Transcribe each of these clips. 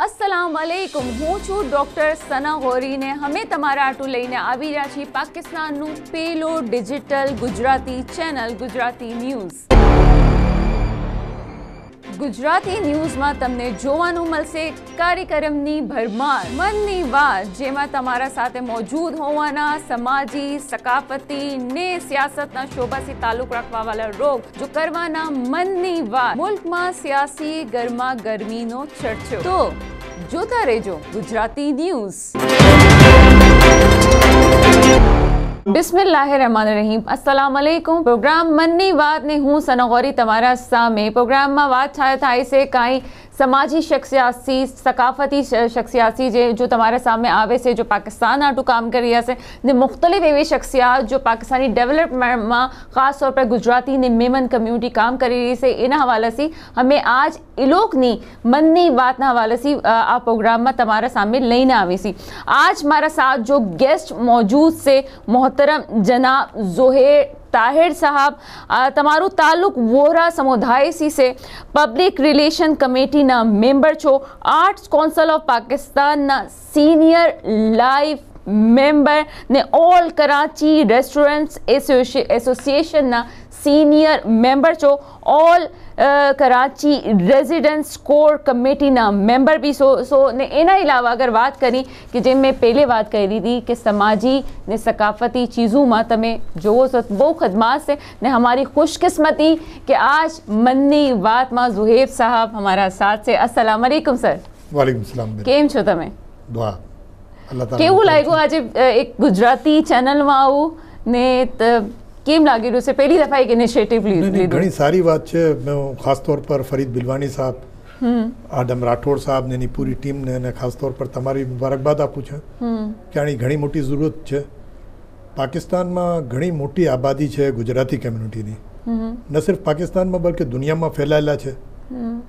અસલામ અલૈકુમ હું છું ડૉક્ટર સના હોરીને અમે તમારા આટું લઈને આવી રહ્યા છીએ પાકિસ્તાનનું પેલો digital Gujarati channel Gujarati news Gujarati ન્યૂઝમાં તમને જોવાનું મળશે કાર્યક્રમની ભરમાર મનની વાત જેમાં તમારા સાથે મોજૂદ હોવાના સમાજી સકાફતી ને સિયાસતના શોભાથી તાલુક રાખવાવાળા રોગ જો કરવાના મનની વાત મુલ્કમાં સિયાસી ગરમા ગરમીનો ચર્ચો તો જોતા રહેજો ગુજરાતી ન્યૂઝ બિસ્મિલ્લાહિરહમાનરહીમ અસલામ અલૈકુમ પ્રોગ્રામ મનની વાતને હું સનગોરી તમારા સામે પ્રોગ્રામમાં વાત થાય છે કાંઈ সামাজিক শخصيات ثقافতি শخصيات যে जो তোমার সামনে আবে সে যে পাকিস্তান আটু কাম করিয়া সে নে مختلف એવી শخصيات जो পাকিস্তানি ডেভেলপমেন্ট মা ખાસ तौर पर গুজরাটি নি মেমন কমিউনিটি কাম করি রী সে ইন حوالے সি हमे আজ ইলোক নি মান নি বাত না حوالے সি আ প্রোগ্রাম মা তোমার সামনে লয় নে আবে সি আজ আমার সাথ জো গেস্ট মজুদ সে محترم جناب জোহের તાહેર साहब તમારું તાલુક વોરા સમુદાય છે પબ્લિક રિલેશન કમિટીના મેમ્બર છો આર્ટ્સ કોન્સલ ઓફ પાકિસ્તાનના સિનિયર લાઈફ मेंबर ने ऑल कराची रेस्टोरेंट्स एसोसिएशन ना सीनियर मेंबर चो all Karachi residence core committee ना मेंबर भी सो सो ने इना अलावा अगर बात करी कि जे मैं पहले बात करी थी कि समाजी ने सकाफती चीज़ों में तमें जो वो खदमात से ने हमारी खुशकिस्मती कि आज मन्नी बात माँ जुहेब साहब हमारा साथ से असलकम सर वालेकुम सलाम केम छो तमें दुआ કેવું લાગ્યું આજે એક ગુજરાતી ચેનલમાં આવું ને કેમ લાગી રહ્યું છે પહેલી દફા એક ઇનિશિયેટિવ લીધું ઘણી સારી વાત છે ખાસ તौर પર ફરીદ બિલવાની સાહેબ આદમ રાઠોડ સાહેબ ને એની પૂરી ટીમને અને ખાસ તौर પર તમારી મુબારકબાદ આપું છું કે આની ઘણી મોટી જરૂરત છે પાકિસ્તાનમાં ઘણી મોટી આબાદી છે ગુજરાતી કમ્યુનિટીની ન સિર્ફ પાકિસ્તાનમાં બલકે દુનિયામાં ફેલાયેલા છે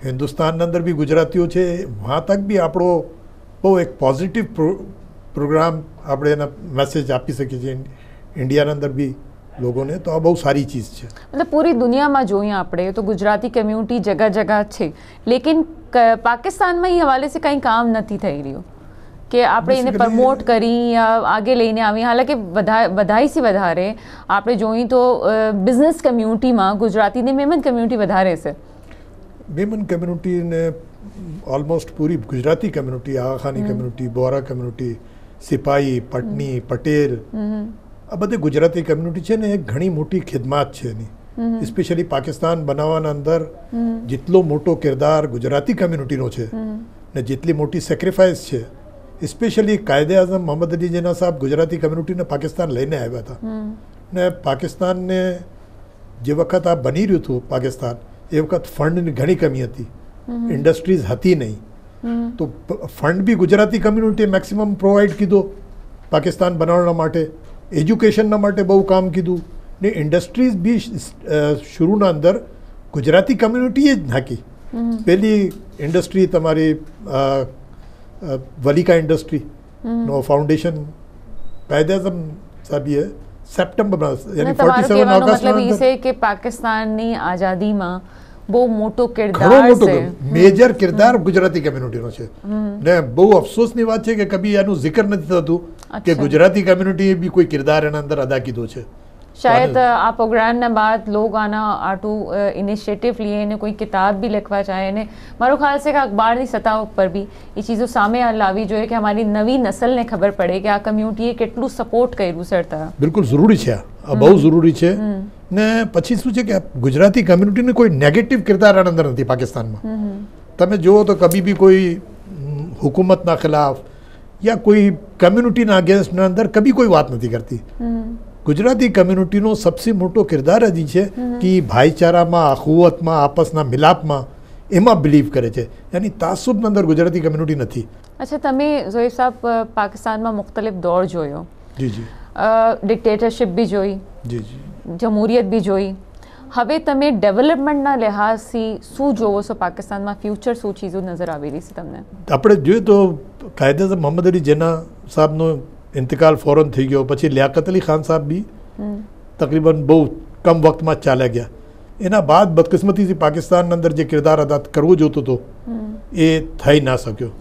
હિન્દુસ્તાનની અંદર બી ગુજરાતીઓ છે વહાં તક બી આપણો બહુ એક પોઝિટિવ પ્રોગ્રામ આપણે એના મેસેજ આપી શકીએ છીએ ઇન્ડિયાના અંદર બી લોકોને તો આ બહુ સારી ચીજ છે મતલબ પૂરી દુનિયામાં જોઈએ આપણે તો ગુજરાતી કમ્યુનિટી જગહ જગહ છે લેકિન પાકિસ્તાનમાં એ હવાલે છે કંઈ કામ નથી થઈ રહ્યું કે આપણે એને પ્રમોટ કરી આગળ લઈને આવી હાલાકી વધારે વધારેથી વધારે આપણે જોઈએ તો બિઝનેસ કમ્યુનિટીમાં ગુજરાતીને મેમન કમ્યુનિટી વધારે છે મેમન કમ્યુનિટીને ઓલમોસ્ટ પૂરી ગુજરાતી કમ્યુનિટી આખાની કમ્યુનિટી બોરા કમ્યુનિટી સિપાહી પટની પટેલ આ બધી ગુજરાતી કમ્યુનિટી છે ને એ ઘણી મોટી ખિદમાત છે એની સ્પેશિયલી પાકિસ્તાન બનાવવાના અંદર જેટલો મોટો કિરદાર ગુજરાતી કમ્યુનિટીનો છે ને જેટલી મોટી સેક્રિફાઇસ છે સ્પેશિયલી કાયદે આઝમ મોહમ્મદ અલી સાહેબ ગુજરાતી કમ્યુનિટીને પાકિસ્તાન લઈને આવ્યા હતા ને પાકિસ્તાનને જે વખત આ બની રહ્યું હતું પાકિસ્તાન એ વખત ફંડની ઘણી કમી હતી ઇન્ડસ્ટ્રીઝ હતી નહીં તો ફંડ બી ગુજરાતી કમ્યુનિટીએ મેક્સિમમ પ્રોવાઈડ કીધો પાકિસ્તાન બનાવવા માટે એજ્યુકેશનના માટે બહુ કામ કીધું ને ઇન્ડસ્ટ્રીઝ બી શરૂના અંદર ગુજરાતી કમ્યુનિટીએ જ નાખી પહેલી ઇન્ડસ્ટ્રી તમારી વલિકા ઇન્ડસ્ટ્રી નો ફાઉન્ડેશન કાયદાઝમ સાહેબીએ સપ્ટેમ્બરમાં યાની ફોર્ટી સેવન ઓગસ્ટ પાકિસ્તાનની આઝાદીમાં બહુ મોટો કિરદાર છે મેજર કિરદાર ગુજરાતી કમ્યુનિટીનો છે ને બહુ અફસોસની વાત છે કે કભી આનું જિક્ર નથી થતું કે ગુજરાતી કમ્યુનિટીએ બી કોઈ કિરદાર એના અંદર અદા કીધો છે शायद आप प्रोग्राम ना बाद लोग आना आटू इनिशिएटिव लिए ने कोई किताब भी लिखवा चाहे મારો ખ્યાલ છે કે અખબારની સત્તા ઉપર બી એ ચીજો સામે લાવી જોઈએ કે અમારી નવી નસલને ખબર પડે કે આ કમ્યુનિટીએ કેટલું સપોર્ટ કર્યું સર બિલકુલ જરૂરી છે આ બહુ જરૂરી છે ને પછી શું છે કે ગુજરાતી કમ્યુનિટીને કોઈ નેગેટિવ કિરદાર આના અંદર નથી પાકિસ્તાનમાં તમે જુઓ તો કભી બી કોઈ હુકુમતના ખિલાફ યા કોઈ કમ્યુનિટીના અગેન્સ્ટના અંદર કભી કોઈ વાત નથી કરતી ગુજરાતી કમ્યુનિટીનો સૌથી મોટો કિરદાર હજી છે કે ભાઈચારામાં અખુવતમાં આપસના મિલાપમાં એમાં બિલીવ કરે છે યાની તાસુબની અંદર ગુજરાતી કમ્યુનિટી નથી અચ્છા તમે જોઈફ સાહેબ પાકિસ્તાનમાં મુખ્તલિફ દોર જોયો જી જી ડિક્ટેટરશિપ બી જોઈ જી જી જમહૂરિયત બી જોઈ હવે તમે ડેવલપમેન્ટના લહાજથી શું જોવો છો પાકિસ્તાનમાં ફ્યુચર શું ચીજો નજર આવી રહી છે તમને આપણે જોઈએ તો કાયદેસર મોહમ્મદ અલી જેના સાહેબનો ઇન્તકાલ ફોરન થઈ ગયો પછી લિયાકત અલી ખાન સાહેબ બી તકરીબન બહુ કમ વખતમાં ચાલ્યા ગયા એના બાદ બદકિસ્મતીથી પાકિસ્તાન અંદર જે કિરદાર અદા કરવો જોતો હતો એ થઈ ના શક્યો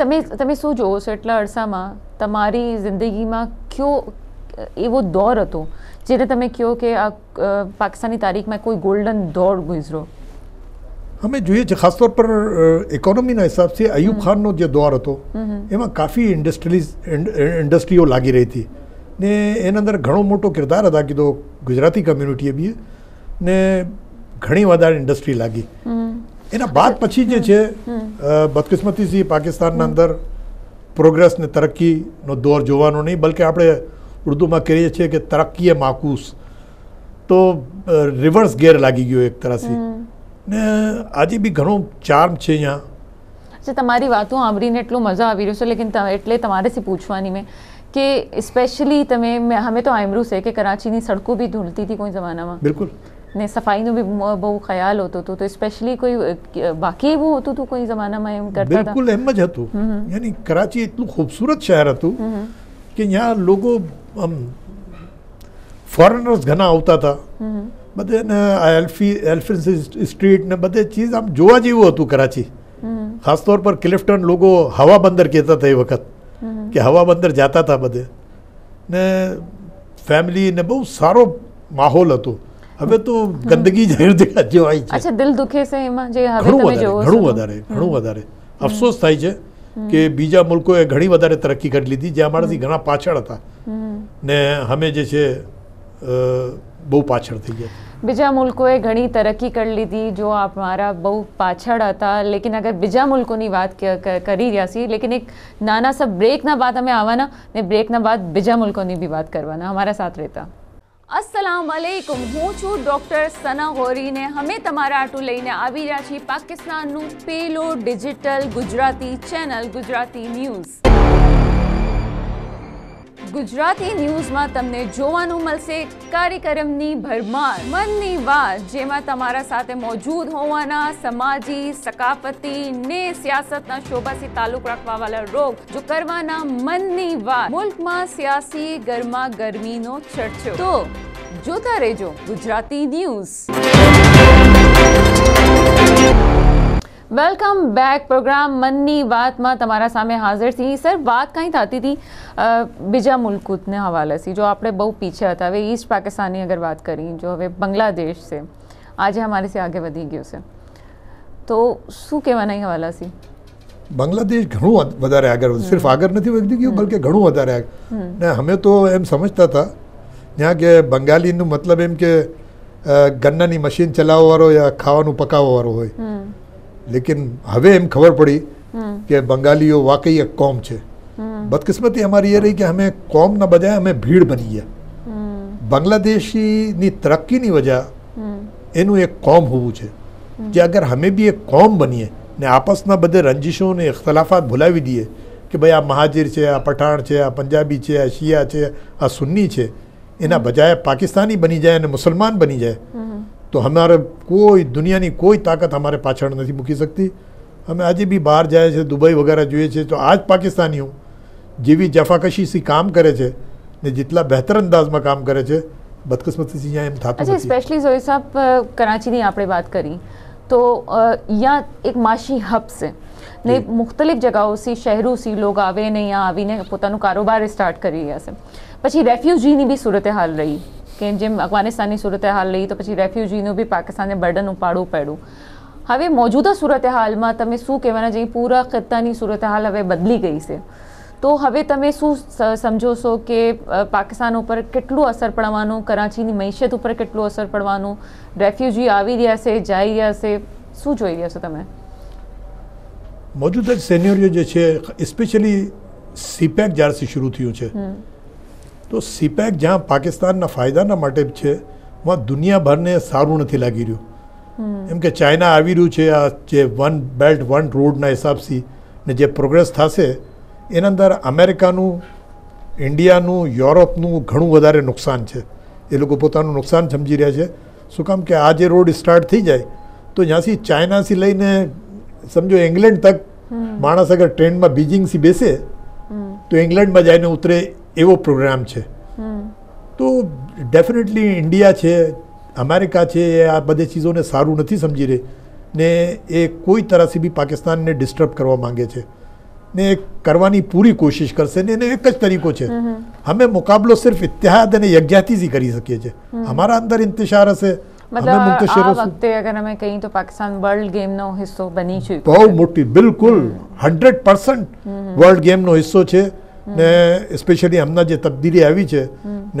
તમે તમે શું જોવો છો એટલા અરસામાં તમારી જિંદગીમાં કયો એવો દોર હતો જેને તમે કહો કે આ પાકિસ્તાની તારીખમાં કોઈ ગોલ્ડન દોર ગુજરો અમે જોઈએ છીએ ખાસ તौर પર ઇકોનોમીના હિસાબથી અયુબ ખાનનો જે દોર હતો એમાં કાફી ઇન્ડસ્ટ્રીઝ ઇન્ડસ્ટ્રીઓ લાગી રહી હતી ને એના અંદર ઘણો મોટો કિરદાર અદા કીધો ગુજરાતી કમ્યુનિટીએ બી ને ઘણી વધારે ઇન્ડસ્ટ્રી લાગી એના બાદ પછી જે છે બદકિસ્મતીથી પાકિસ્તાનના અંદર પ્રોગ્રેસ ને તરક્કીનો દોર જોવાનો નહીં બલકે આપણે ઉર્દુમાં કહીએ છીએ કે તરક્કીએ માકુસ તો રિવર્સ ગેર લાગી ગયો એક તરહથી ને આજે બી ઘણો ચાર્મ છે અહીંયા જે તમારી વાતો સાંભળીને એટલું મજા આવી રહ્યું છે લેકિન એટલે તમારેથી પૂછવાની મેં કે સ્પેશિયલી તમે હમે તો આમરું છે કે કરાચીની સડકો બી ધૂલતી હતી કોઈ જમાનામાં બિલકુલ ને સફાઈનો બી બહુ ખ્યાલ હતો તો સ્પેશિયલી કોઈ બાકી એવું હોતું હતું કોઈ જમાનામાં એમ કરતા બિલકુલ એમ જ હતું યાની કરાચી એટલું ખૂબસૂરત શહેર હતું કે ત્યાં લોકો આમ ફોરેનર્સ ઘણા આવતા હતા બધે ને એલ્ફી એલ્ફિન સ્ટ્રીટ ને બધે ચીજ આમ જોવા જેવું હતું કરાચી ખાસ તોર પર ક્લિફ્ટન લોકો હવા બંદર કહેતા હતા એ વખત કે હવા બંદર જતા હતા બધે ને ફેમિલી ને બહુ સારો માહોલ હતો હવે તો ગંદકી જાહેર દેખાત જેવાય છે અચ્છા દિલ દુખે છે એમાં જે હવે તમે જોવો ઘણું વધારે ઘણું વધારે અફસોસ થાય છે કે બીજા મુલકોએ ઘણી વધારે તરક્કી કરી લીધી જે અમારાથી ઘણા પાછળ હતા ને અમે જે છે બહુ પાછળ થઈ ગયા બીજા મુલકોએ ઘણી તરક્કી કરી લીધી જો અમારા બહુ પાછળ હતા લેકિન અગર બીજા મુલકોની વાત કરી રહ્યા છીએ લેકિન એક નાના સા બ્રેકના બાદ અમે આવવાના ને બ્રેકના બાદ બીજા મુલકોની બી વાત કરવાના અમારા સાથ રહેતા અસલામ અલૈકુમ હું છું ડૉક્ટર સના હોરીને અમે તમારા આટું લઈને આવી રહ્યા છીએ પાકિસ્તાનનું પેલો digital Gujarati channel Gujarati news Gujarati ન્યૂઝમાં તમને જોવાનું મળશે કાર્યક્રમની ભરમાર મનની વાત જેમાં તમારા સાથે મોજૂદ હોવાના સમાજી સકાફતી ને સિયાસતના શોભાથી તાલુક રાખવાવાળા રોગ જો કરવાના મનની વાત મુલ્કમાં સિયાસી ગરમા ગરમીનો ચર્ચો તો જોતા રહેજો Gujarati news welcome back programme મનની વાતમાં તમારા સામે હાજર છીએ સર વાત કંઈ થતી હતી બીજા મુલકુતને હવાલેથી જો આપણે બહુ પીછે હતા હવે ઈસ્ટ પાકિસ્તાનની અગર વાત કરી જો હવે બાંગ્લાદેશ છે આજે અમારેથી આગળ વધી ગયું છે તો શું કહેવાના એ હવાલાથી બાંગ્લાદેશ ઘણું વધારે આગળ વધ્યું સિર્ફ આગળ નથી વધી ગયું બલકે ઘણું વધારે આગળ ને અમે તો એમ સમજતા હતા ત્યાં કે બંગાળીનું મતલબ એમ કે ગન્નાની મશીન ચલાવવાવાળો યા ખાવાનું પકાવવાવાળો હોય લેકિન હવે એમ ખબર પડી કે બંગાલીઓ વાકઈ એક કોમ છે બદકિસ્મતી અમારી એ રહી કે અમે કોમના બજાય અમે ભીડ બની ગયા બાંગ્લાદેશીની તરક્કીની વજહ એનું એક કોમ હોવું છે જે અગર અમે બી એક કોમ બનીએ ને આપસના બધે રંજિશો ને ઇખ્તલાફાત ભૂલાવી દઈએ કે ભાઈ આ મહાજીર છે આ પઠાણ છે આ પંજાબી છે આ શિયા છે આ સુન્ની છે એના બજાય પાકિસ્તાની બની જાય અને મુસલમાન બની જાય તો હમારે કોઈ દુનિયાની કોઈ તાકાત અમારે પાછળ નથી મૂકી શકતી અમે આજે બી બહાર જાય છે દુબઈ વગેરે જોઈએ છીએ તો આ જ પાકિસ્તાનીઓ જેવી જફાકશીથી કામ કરે છે ને જેટલા બહેતર અંદાજમાં કામ કરે છે બદકસ્મતીથી અહીંયા એમ થતું નથી સ્પેશિયલી જોઈ સાહેબ કરાચીની આપણે વાત કરી તો यहाँ એક माशी હબ છે ને મુખ્તલિફ જગાઓથી શહેરોથી લોકો આવે ને અહીંયા આવીને પોતાનું કારોબાર સ્ટાર્ટ કરી રહ્યા છે પછી રેફ્યુજીની બી સુરતે હાલ રહી કે જેમ અફઘાનિસ્તાનની હાલ લઈ તો પછી રેફ્યુજીનું બી પાકિસ્તાનને બર્ડન ઉપાડવું પડ્યું હવે મોજૂદા હાલમાં તમે શું કહેવાના જે પૂરા ખત્તાની હાલ હવે બદલી ગઈ છે તો હવે તમે શું સમજો છો કે પાકિસ્તાન ઉપર કેટલું અસર પડવાનું કરાંચીની મૈશત ઉપર કેટલું અસર પડવાનું રેફ્યુજી આવી રહ્યા છે જઈ રહ્યા છે શું જોઈ રહ્યા છો તમે મોજૂદા સેન્યુરિયો જે છે સ્પેશિયલી સીપેક જ્યારથી શરૂ થયું છે તો સીપેક જ્યાં પાકિસ્તાનના ફાયદાના માટે છે એમાં દુનિયાભરને સારું નથી લાગી રહ્યું એમ કે ચાઇના આવી રહ્યું છે આ જે વન બેલ્ટ વન રોડના હિસાબથી ને જે પ્રોગ્રેસ થશે એના અંદર અમેરિકાનું ઇન્ડિયાનું યુરોપનું ઘણું વધારે નુકસાન છે એ લોકો પોતાનું નુકસાન સમજી રહ્યા છે શું કામ કે આ જે રોડ સ્ટાર્ટ થઈ જાય તો જ્યાંથી ચાઇનાથી લઈને સમજો ઇંગ્લેન્ડ તક માણસ અગર ટ્રેનમાં બીજિંગથી બેસે તો ઇંગ્લેન્ડમાં જઈને ઉતરે એવો પ્રોગ્રામ છે તો ડેફિનેટલી ઇન્ડિયા છે અમેરિકા છે એ આ બધી ચીજોને સારું નથી સમજી રહી ને એ કોઈ તરહથી બી પાકિસ્તાનને ડિસ્ટર્બ કરવા માંગે છે ને કરવાની પૂરી કોશિશ કરશે ને એનો એક જ તરીકો છે અમે મુકાબલો સિર્ફ ઇતિહાદ અને યજ્ઞાથી કરી શકીએ છીએ અમારા અંદર ઇંતશાર હશે બહુ મોટી બિલકુલ હંડ્રેડ પર્સન્ટ વર્લ્ડ ગેમ નો હિસ્સો છે ને સ્પેશિયલી હમણાં જે તબદીલી આવી છે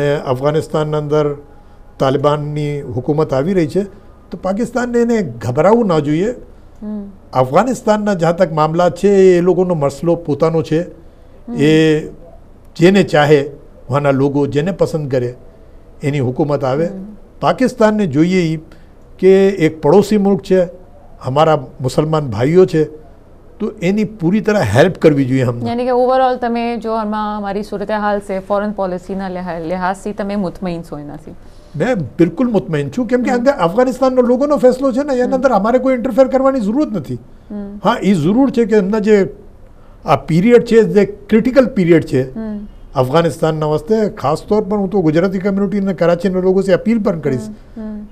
ને અફઘાનિસ્તાનના અંદર તાલિબાનની હુકુમત આવી રહી છે તો પાકિસ્તાનને એને ગભરાવવું ના જોઈએ અફઘાનિસ્તાનના જ્યાં તક મામલા છે એ લોકોનો મસલો પોતાનો છે એ જેને ચાહે વહાના લોકો જેને પસંદ કરે એની હુકુમત આવે પાકિસ્તાનને જોઈએ કે એક પડોશી મુલ્ક છે અમારા મુસલમાન ભાઈઓ છે તો એની પૂરી તરહ હેલ્પ કરવી જોઈએ હમને યાની કે ઓવરઓલ તમે જો આમાં અમારી સુરતહાલ સે ફોરેન પોલિસીના લિહાઝથી તમે મુતમઈન છો એનાથી મેં બિલકુલ મુતમઈન છું કેમ કે અંદર અફઘાનિસ્તાનનો લોકોનો ફેસલો છે ને એના અંદર અમારે કોઈ ઇન્ટરફેર કરવાની જરૂરત નથી હા એ જરૂર છે કે એમના જે આ પીરિયડ છે જે ક્રિટિકલ પીરિયડ છે અફઘાનિસ્તાન ના વાસ્તે ખાસ તौर પર હું તો ગુજરાતી કમ્યુનિટી કરાચીના લોકો અપીલ પણ કરીશ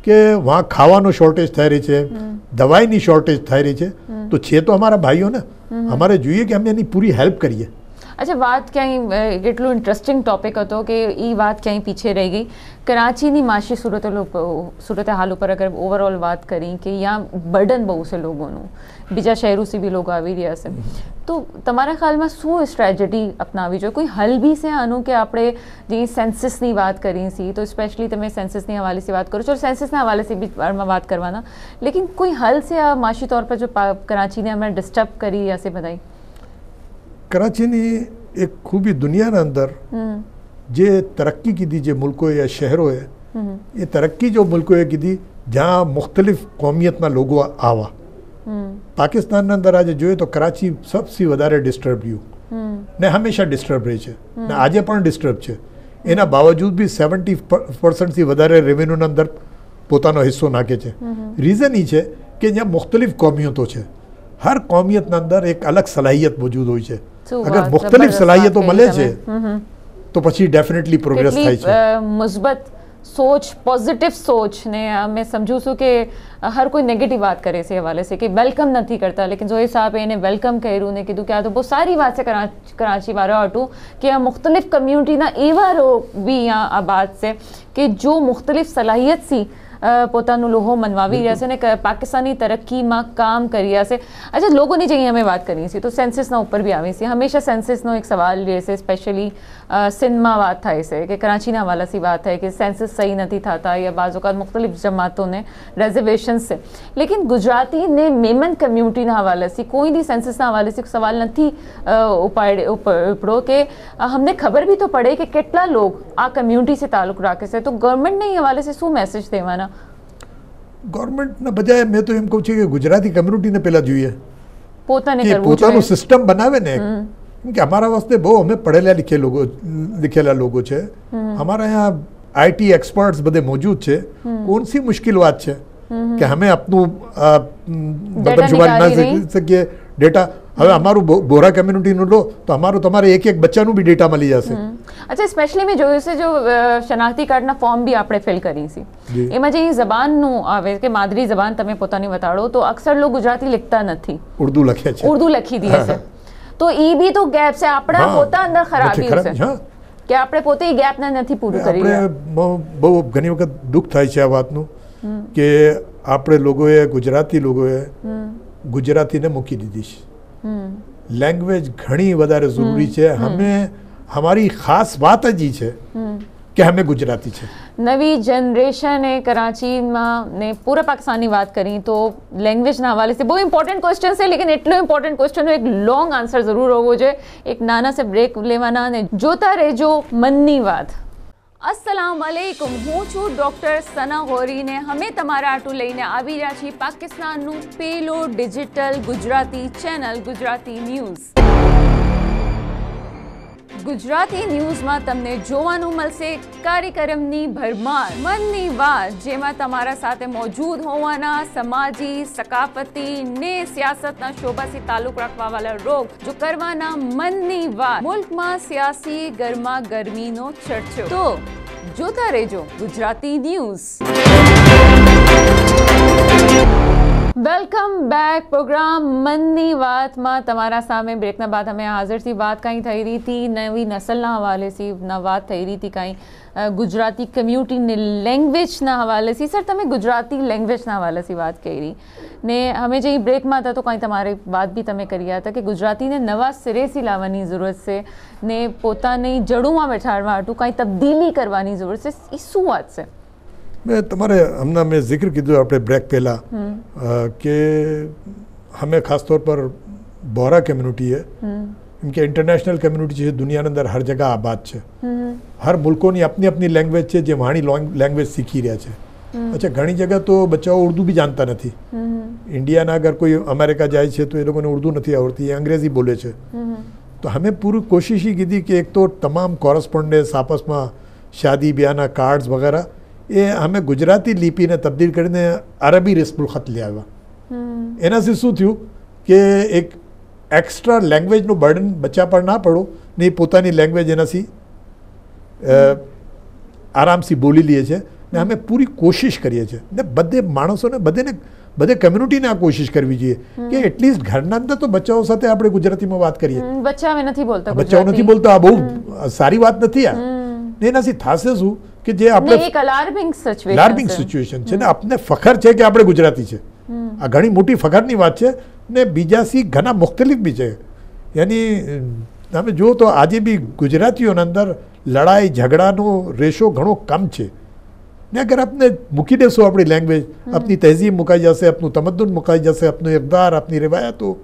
કે વહાં ખાવાનો શોર્ટેજ થઈ રહી છે દવાઈની શોર્ટેજ થઈ રહી છે તો છે તો અમારા ભાઈઓ ને અમારે જોઈએ કે અમે એની પૂરી હેલ્પ કરીએ અચ્છા વાત ક્યાંય એટલું ઇન્ટરેસ્ટિંગ ટોપિક હતો કે એ વાત ક્યાંય પીછે રહી ગઈ કરાચીની માસી સુરત સુરત હાલ ઉપર અગર ઓવરઓલ વાત કરી કે ત્યાં બર્ડન બહુ છે લોકોનું બીજા શહેરોથી બી લોકો આવી રહ્યા છે તો તમારા ખ્યાલમાં શું સ્ટ્રેટેજી અપનાવી જોઈએ કોઈ હલ બી છે આનું કે આપણે જે સેન્સિસની વાત કરી છીએ તો સ્પેશિયલી તમે સેન્સિસની હવાલે થી વાત કરો છો સેન્સિસના હવાલે થી બી બારમાં વાત કરવાના લેकिन કોઈ હલ છે આ માશી તોર પર જો કરાચીને અમે ડિસ્ટર્બ કરી યા છે બધાઈ કરાચીની એક ખૂબી દુનિયાના અંદર જે તરક્કી કીધી જે મુલ્કો યા શહેરોએ એ તરક્કી જો મુલ્કોએ કીધી જ્યાં મુખ્તલિફ કોમિયતના લોકો આવા પાકિસ્તાનની અંદર આજે જોઈએ તો કરાચી સૌથી વધારે ડિસ્ટર્બ રહ્યું ને હંમેશા ડિસ્ટર્બ રહે છે ને આજે પણ ડિસ્ટર્બ છે એના બાવજૂદ બી સેવન્ટી પર્સન્ટથી વધારે રેવન્યુના અંદર પોતાનો હિસ્સો નાખે છે રીઝન એ છે કે જ્યાં મુખ્તલિફ કોમિયતો છે હર કોમિયતના અંદર એક અલગ સલાહિયત મોજૂદ હોય છે અગર મુખ્તલિફ સલાહિયતો મળે છે તો પછી ડેફિનેટલી પ્રોગ્રેસ થાય છે મુસ્બત સોચ પોઝિટિવ સોચને અમે સમજું છું કે હર કોઈ નેગેટિવ વાત કરે છે એ હવાલે છે કે વેલકમ નથી કરતા લેકિન જોઈ સાહેબે એને વેલકમ કર્યું ને કીધું કે આ તો બહુ સારી વાત છે કરાચી વાળા હતું કે આ મુખ્તલિફ કમ્યુનિટીના એવા રોગ બી આ વાત છે કે જો મુખ્તલિફ સલાહિયતથી પોતાનું લોહો મનવાવી રહ્યા છે અને પાકિસ્તાની તરક્કીમાં કામ કરી રહ્યા છે અચ્છા લોકોની જે અમે વાત કરીએ છીએ તો સેન્સિસના ઉપર બી આવીએ છીએ હંમેશા સેન્સિસનો એક સવાલ છે સ્પેશિયલી सिंध बात था इसे कि कराची ना हवाला सी बात है कि सेंसस सही नहीं था था या बाज़ात मुख्तलिफ जमातों ने रेजर्वेशन से लेकिन गुजराती ने मेमन कम्यूनिटी ना हवाला सी कोई भी सेंसस ना हवाले से सवाल नहीं उपाय उपड़ो कि हमने खबर भी तो पड़े कि के लोग आ कम्युनिटी से ताल्लुक रखे से तो गवर्नमेंट ने ही हवाले से शू मैसेज देवाना गवर्नमेंट ने बजाय मैं तो एम कहू कि गुजराती कम्युनिटी ने पहला जुए पोता ने पोता सिस्टम बनावे ने हम्म। કેમ કે અમારા વખતે બહુ અમે પડેલા લીખે લોકો લીખેલા લોકો છે અમારા અહીંયા આઈટી એક્સપર્ટ્સ બધે મોજૂદ છે કોણ સી મુશ્કેલ વાત છે કે અમે આપનું બદનશુમારી ના શકીએ ડેટા હવે અમારું બોરા કમ્યુનિટીનું લો તો અમારું તમારે એક એક બચ્ચાનું બી ડેટા મળી જશે અચ્છા સ્પેશિયલી મેં જોયું છે જો શનાખતી કાર્ડના ફોર્મ બી આપણે ફિલ કરી છે એમાં જે જબાનનું આવે કે માદરી જબાન તમે પોતાની બતાડો તો અક્ષર લોકો ગુજરાતી લખતા નથી ઉર્દુ લખે છે ઉર્દુ લખી દે છે તો એ બી તો ગેપ છે આપણા પોતા અંદર ખરાબીઓ છે કે આપણે પોતે એ ગેપને નથી પૂરું કરી બહુ ઘણી વખત દુઃખ થાય છે આ વાતનું કે આપણે લોકોએ ગુજરાતી લોકોએ ગુજરાતીને મૂકી દીધી છે લેંગ્વેજ ઘણી વધારે જરૂરી છે અમે અમારી ખાસ વાત જ એ છે કે અમે ગુજરાતી છે નવી જનરેશને કરાચીમાં ને પૂરા પાકિસ્તાનની વાત કરી તો લેંગ્વેજના હવાલે સે બહુ ઇમ્પોર્ટન્ટ ક્વેશ્ચન છે લેકિન એટલો ઇમ્પોર્ટન્ટ ક્વેશ્ચનનો એક લોંગ આન્સર જરૂર હોવો જોઈએ એક નાના સે બ્રેક લેવાના અને જોતા રહેજો મનની વાત અસલામ અલૈકુમ હું છું ડૉક્ટર સના હોરીને અમે તમારા આટું લઈને આવી રહ્યા છીએ પાકિસ્તાનનું પેલો digital Gujarati channel Gujarati news Gujarati ન્યૂઝમાં તમને જોવાનું મળશે કાર્યક્રમની ભરમાર મનની વાત જેમાં તમારા સાથે મોજૂદ હોવાના સમાજી સકાફતી ને સિયાસતના શોભાથી તાલુક રાખવાવાળા રોગ જો કરવાના મનની વાત મુલ્કમાં સિયાસી ગરમા ગરમીનો ચર્ચો તો જોતા રહેજો Gujarati news welcome back programme મનની વાતમાં તમારા સામે બ્રેકના બાદ અમે હાજર થી વાત કંઈ થઈ રહી હતી નવી નસલના હવાલે થી વાત થઈ રહી હતી કાંઈ ગુજરાતી કમ્યુનિટીની લેંગ્વેજના હવાલેથી સર તમે ગુજરાતી લેંગ્વેજના હવાલેથી વાત કરી ને અમે જે બ્રેકમાં હતા તો કંઈ તમારી વાત બી તમે કરી હતા કે ગુજરાતીને નવા સિરેથી લાવવાની જરૂરત છે ને પોતાની જડોમાં બેઠાડવા હતું કંઈ તબદીલી કરવાની જરૂરત છે એ શું વાત છે મેં તમારે હમણાં મેં જિક્ર કીધું આપણે બ્રેક પહેલા કે અમે ખાસ તौर પર બોરા કમ્યુનિટી હે કેમ કે ઇન્ટરનેશનલ કમ્યુનિટી છે દુનિયાની અંદર હર જગ્યા આબાદ છે હર મુલ્કોની આપની આપની લેંગ્વેજ છે જે વાણી લેંગ્વેજ શીખી રહ્યા છે અચ્છા ઘણી જગ્યા તો બચ્ચાઓ ઉર્દુ બી જાણતા નથી ઇન્ડિયાના અગર કોઈ અમેરિકા જાય છે તો એ લોકોને ઉર્દુ નથી આવડતી એ અંગ્રેજી બોલે છે તો અમે પૂરી કોશિશ કીધી કે એક તો તમામ કોરસ્પોન્ડન્સ આપસમાં શાદી બ્યાહના કાર્ડ્સ વગેરે એ અમે ગુજરાતી લિપિને તબદીલ કરીને અરબી રિસ્મુલ ખત લઈ આવ્યા એનાથી શું થયું કે એક એક્સ્ટ્રા લેંગ્વેજનું બર્ડન બચ્ચા પર ના પડો ને પોતાની લેંગ્વેજ એનાથી આરામથી બોલી લઈએ છીએ ને અમે પૂરી કોશિશ કરીએ છીએ ને બધે માણસોને બધેને બધે કમ્યુનિટીને આ કોશિશ કરવી જોઈએ કે એટલીસ્ટ ઘરના અંદર તો બચ્ચાઓ સાથે આપણે ગુજરાતીમાં વાત કરીએ બચ્ચાઓ નથી બોલતા બચ્ચાઓ નથી બોલતા આ બહુ સારી વાત નથી આ ને એનાથી થશે શું કે જે આપણે એક અલાર્મિંગ સિચ્યુએશન અલાર્મિંગ સિચ્યુએશન છે ને આપણે ફખર છે કે આપણે ગુજરાતી છે આ ઘણી મોટી ફખરની વાત છે ને બીજા સી ઘણા મુખ્તલિફ બી છે યાની તમે જુઓ તો આજે બી ગુજરાતીઓની અંદર લડાઈ ઝઘડાનો રેશો ઘણો કમ છે ને અગર આપને મૂકી દેશો આપણી લેંગ્વેજ આપની તહેઝીબ મુકાઈ જશે આપનું તમદ્દુન મુકાઈ જશે આપનું એકદાર આપની રિવાયતો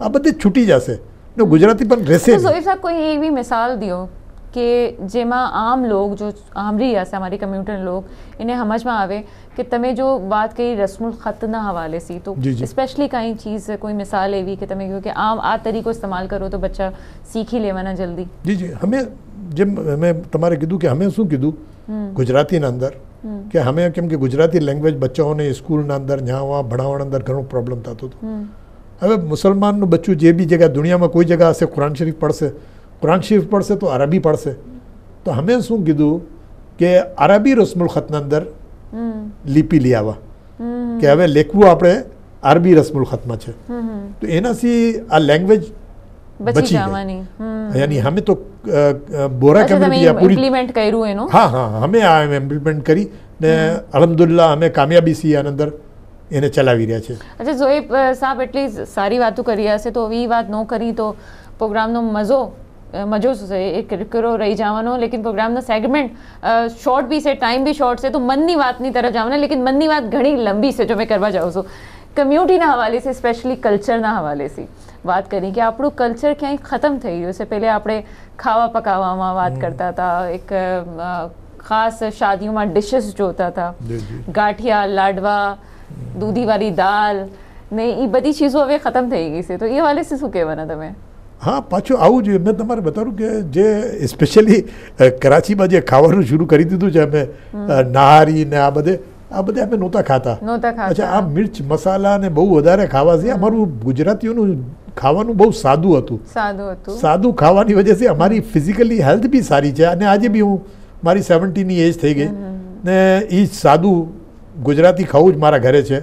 આ બધી છૂટી જશે ને ગુજરાતી પણ રહેશે કોઈ એવી મિસાલ દો કે જે માં આમ લોક જો આમરી આસા અમારી કમ્યુનિટીના લોક ઇને હમ જમા આવે કે તમે જો વાત કરી રસમલ ખત ના حوالے સી તો સ્પેશિયલી કઈ ચીઝ કોઈ મિસાલ આવી કે તમે કે આમ આ તરીકો استعمال કરો તો બચ્ચા શીખી લેવાના જલ્દી જી જી અમે જે મેં તમારે કીધું કે અમે શું કીધું ગુજરાતી ના અંદર કે અમે કે ગુજરાતી લેંગ્વેજ બાળકોને સ્કૂલ ના અંદર નવા બઢાવાણ અંદર કરણ પ્રોબ્લેમ થતો તો હવે મુસ્લમાન નો બચ્ચુ જે ભી જગ્યા દુનિયા માં કોઈ જગ્યા સે કુરાન શરીફ પઢસે કુરાન શરીફ પડશે તો અરબી પડશે તો અમે શું કીધું કે અરબી રસમુલ ખતના અંદર લિપિ લઈ આવા કે હવે લેખવું આપણે અરબી રસમુલ ખતમાં છે તો એનાથી આ લેંગ્વેજ બચી જવાની અમે તો બોરા કમ્યુનિટી ઇમ્પ્લિમેન્ટ કર્યું એનો હા હા અમે આ ઇમ્પ્લિમેન્ટ કરી ને અલહમદુલ્લા અમે કામયાબી છીએ આની અંદર એને ચલાવી રહ્યા છે અચ્છા જોઈ સાહેબ એટલી સારી વાતો કરી હશે તો એ વાત ન કરી તો પ્રોગ્રામનો મજો મજો છે એ કિરકિરો રહી જવાનો લેકિન પ્રોગ્રામનો સેગમેન્ટ શોર્ટ બી છે ટાઈમ બી શોર્ટ છે તો મનની વાતની તરફ જવાના લેકિન મનની વાત ઘણી લંબી છે જો મેં કરવા જાઉં છું કમ્યુનિટીના હવાલે છે સ્પેશિયલી કલ્ચરના હવાલે છે વાત કરી કે આપણું કલ્ચર ક્યાંય ખતમ થઈ ગયું છે પહેલાં આપણે ખાવા પકાવવામાં વાત કરતા હતા એક ખાસ શાદીઓમાં ડિશિસ જોતા હતા ગાંઠિયા લાડવા દૂધીવાળી દાલ ને એ બધી ચીજો હવે ખતમ થઈ ગઈ છે તો એ વાલે શું કહેવાના તમે હા પાછું આવું જોઈએ મેં તમારે બતાવ્યું કે જે સ્પેશિયલી કરાચીમાં જે ખાવાનું શરૂ કરી દીધું છે અમે નાહારી ને આ બધે આ બધે અમે નહોતા ખાતા અચ્છા આ મિર્ચ મસાલા ને બહુ વધારે ખાવા છે અમારું ગુજરાતીઓનું ખાવાનું બહુ સાદું હતું સાદું હતું સાદું ખાવાની વજહથી અમારી ફિઝિકલી હેલ્થ બી સારી છે અને આજે બી હું મારી સેવન્ટીની એજ થઈ ગઈ ને એ સાદું ગુજરાતી ખાવું જ મારા ઘરે છે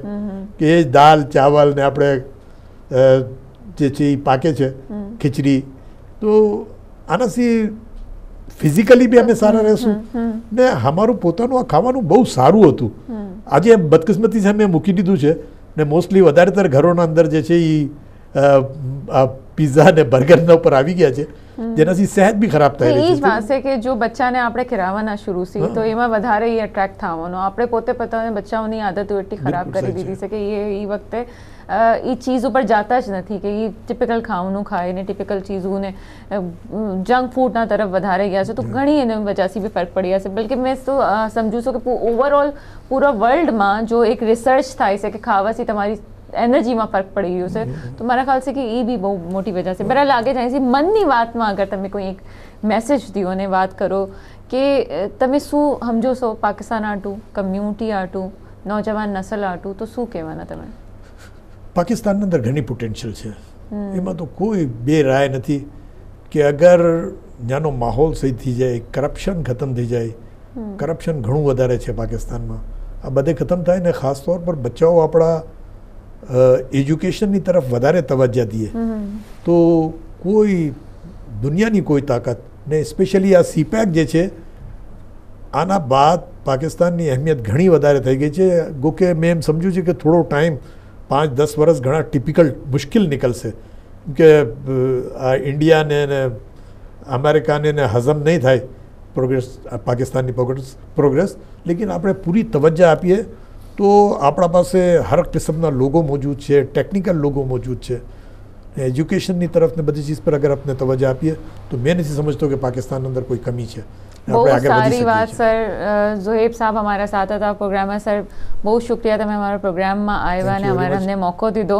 કે એ દાલ ચાવલ ને આપણે જે છે એ પાકે છે ખીચડી તો આનાથી ફિઝિકલી બી અમે સારા રહેશું ને અમારું પોતાનું આ ખાવાનું બહુ સારું હતું આજે બદકિસ્મતી છે અમે મૂકી દીધું છે ને મોસ્ટલી વધારેતર ઘરોના અંદર જે છે એ પિઝા ને બર્ગરના ઉપર આવી ગયા છે જેનાથી સેહત બી ખરાબ થઈ એ જ વાત કે જો બચ્ચાને આપણે શરૂ શરૂથી તો એમાં વધારે એ એટ્રેક્ટ થવાનો આપણે પોતે પોતાને બચ્ચાઓની આદતો એટલી ખરાબ કરી દીધી છે કે એ એ વખતે એ ચીજ ઉપર જતા જ નથી કે એ ટિપિકલ ખાવાનું ખાય ને ટિપિકલ ચીજોને જંક ફૂડના તરફ વધારે ગયા છે તો ઘણી એને વજહથી બી ફરક પડી હશે બલકે મેં તો સમજુ છું કે ઓવરઓલ પૂરા વર્લ્ડમાં જો એક રિસર્ચ થાય છે કે ખાવાથી તમારી એનર્જીમાં ફરક પડી ગયો છે તો મારા ખ્યાલ છે કે એ બી બહુ મોટી વજા છે બરાબર લાગે જાય છે મનની વાતમાં અગર તમે કોઈ એક મેસેજ દો અને વાત કરો કે તમે શું સમજો છો પાકિસ્તાન આટું કમ્યુનિટી આટું નોજવાન નસલ આટું તો શું કહેવાના તમે પાકિસ્તાનની અંદર ઘણી પોટેન્શિયલ છે એમાં તો કોઈ બે રાય નથી કે અગર ત્યાંનો માહોલ સહી થઈ જાય કરપ્શન ખતમ થઈ જાય કરપ્શન ઘણું વધારે છે પાકિસ્તાનમાં આ બધે ખતમ થાય ને ખાસ તौर પર બચ્ચાઓ આપણા એજ્યુકેશનની તરફ વધારે તવજ્જા દઈએ તો કોઈ દુનિયાની કોઈ તાકાત ને સ્પેશિયલી આ સીપેક જે છે આના બાદ પાકિસ્તાનની અહેમિયત ઘણી વધારે થઈ ગઈ છે ગોકે મેં એમ સમજ્યું છે કે થોડો ટાઈમ પાંચ દસ વર્ષ ઘણા ટિપિકલ મુશ્કેલ નીકળશે કે આ ઇન્ડિયાને ને અમેરિકાને ને હજમ નહીં થાય પ્રોગ્રેસ પાકિસ્તાનની પ્રોગ્રેસ પ્રોગ્રેસ લેકિન આપણે પૂરી તવજ્જા આપીએ તો આપણા પાસે હર કિસ્મના લોગો મોજૂદ છે ટેકનિકલ લોગો મોજૂદ છે એજ્યુકેશનની તરફને બધી ચીજ પર અગર આપણે તવજ્જા આપીએ તો મેં નથી સમજતો કે પાકિસ્તાન અંદર કોઈ કમી છે બહુ સારી વાત સર ઝોહેબ સાહેબ અમારા સાથ હતા પ્રોગ્રામમાં સર બહુ શુક્રિયા તમે અમારા પ્રોગ્રામમાં આવ્યા અને અમારે અમને મોકો દીધો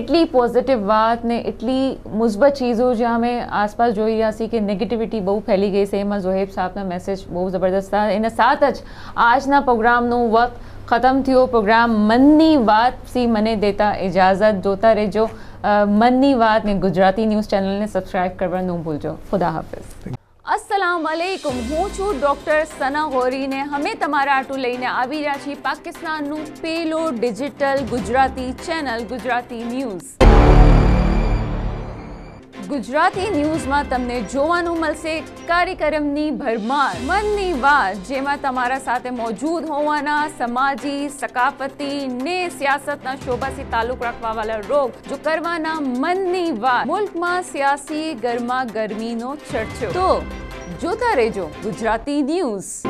એટલી પોઝિટિવ વાત ને એટલી મુસ્બત ચીજો જે અમે આસપાસ જોઈ રહ્યા છીએ કે નેગેટિવિટી બહુ ફેલી ગઈ છે એમાં ઝોહેબ સાહેબનો મેસેજ બહુ જબરદસ્ત હતા એના સાથ જ આજના પ્રોગ્રામનો વખત ખતમ થયો પ્રોગ્રામ મનની વાત સી મને દેતા ઇજાઝત જોતા રહેજો મનની વાત ને ગુજરાતી ન્યૂઝ ચેનલને કરવા કરવાનું ભૂલજો ખુદા હાફિઝ અસલામ અલૈકુમ હું છું ડૉક્ટર સના હોરીને અમે તમારા આટું લઈને આવી રહ્યા છીએ પાકિસ્તાનનું પેલો digital Gujarati channel Gujarati news Gujarati ન્યૂઝમાં તમને જોવાનું મળશે કાર્યક્રમની ભરમાર મનની વાત જેમાં તમારા સાથે મોજૂદ હોવાના સમાજી સકાપતી ને સિયાસતના શોભાથી તાલુક રાખવા વાળા રોગ જો કરવાના મનની વાત મુલ્કમાં સિયાસી ગરમા ગરમીનો ચર્ચો તો જોતા રહેજો ગુજરાતી ન્યૂઝ